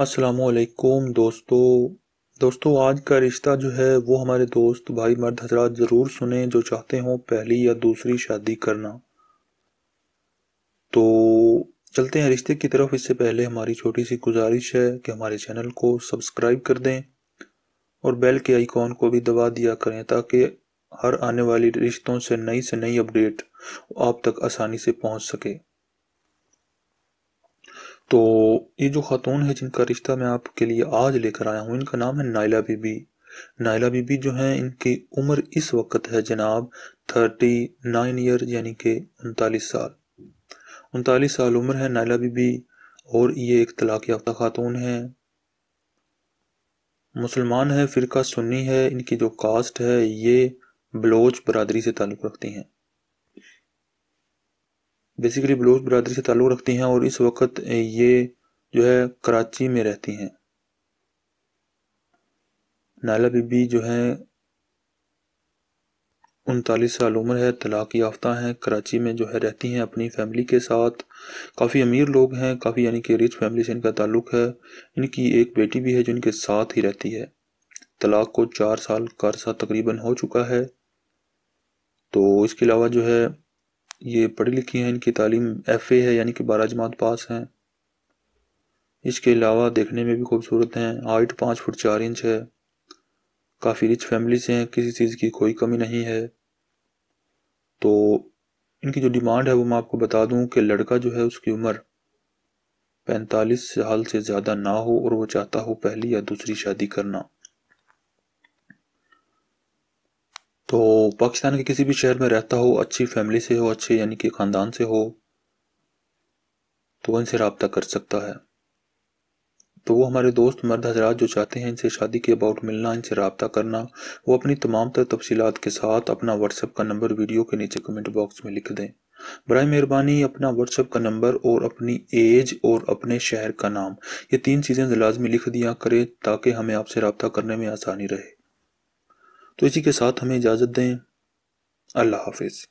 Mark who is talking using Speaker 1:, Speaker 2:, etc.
Speaker 1: असलकुम दोस्तों दोस्तों आज का रिश्ता जो है वो हमारे दोस्त भाई मर्द हजरात ज़रूर सुने जो चाहते हों पहली या दूसरी शादी करना तो चलते हैं रिश्ते की तरफ इससे पहले हमारी छोटी सी गुजारिश है कि हमारे चैनल को सब्सक्राइब कर दें और बेल के आइकॉन को भी दबा दिया करें ताकि हर आने वाली रिश्तों से नई से नई अपडेट आप तक आसानी से पहुँच सके तो ये जो ख़ातून है जिनका रिश्ता मैं आपके लिए आज लेकर आया हूँ इनका नाम है नायला बीबी नायला बीबी जो है इनकी उम्र इस वक्त है जनाब थर्टी नाइन ईयर यानी कि उनतालीस साल उनतालीस साल उम्र है नायला बीबी और ये एक तलाक़ याफ्ता खातून है मुसलमान है फ़िरका सुन्नी है इनकी जो कास्ट है ये बलोच बरदरी से ताल्लुक़ रखती हैं बेसिकली बलोच बरदरी से ताल्लुक़ रखती हैं और इस वक्त ये जो है कराची में रहती हैं नाला बीबी जो है उनतालीस साल उम्र है तलाक याफ्ता हैं कराची में जो है रहती हैं अपनी फैमिली के साथ काफ़ी अमीर लोग हैं काफ़ी यानी कि रिच फैमिली से इनका ताल्लुक़ है इनकी एक बेटी भी है जो इनके साथ ही रहती है तलाक को चार साल का अरसा तकरीबन हो चुका है तो इसके अलावा जो है ये पढ़ी लिखी हैं इनकी तालीम एफ़ ए है यानी कि बारह जमात पास हैं इसके अलावा देखने में भी खूबसूरत हैं हाइट पाँच फुट चार इंच है काफ़ी रिच फैमिली से हैं किसी चीज़ की कोई कमी नहीं है तो इनकी जो डिमांड है वो मैं आपको बता दूं कि लड़का जो है उसकी उम्र पैंतालीस साल से ज़्यादा ना हो और वो चाहता हो पहली या दूसरी शादी करना तो पाकिस्तान के किसी भी शहर में रहता हो अच्छी फैमिली से हो अच्छे यानी कि ख़ानदान से हो तो इनसे रबता कर सकता है तो वो हमारे दोस्त मर्द हजरात जो चाहते हैं इनसे शादी के अबाउट मिलना इनसे रबता करना वो अपनी तमाम तर तफसीत के साथ अपना व्हाट्सएप का नंबर वीडियो के नीचे कमेंट बॉक्स में लिख दें बर मेहरबानी अपना व्हाट्सएप का नंबर और अपनी एज और अपने शहर का नाम ये तीन चीज़ें लाजमी लिख दिया करें ताकि हमें आपसे रबता करने में आसानी रहे तो इसी के साथ हमें इजाज़त दें अल्लाह हाफिज़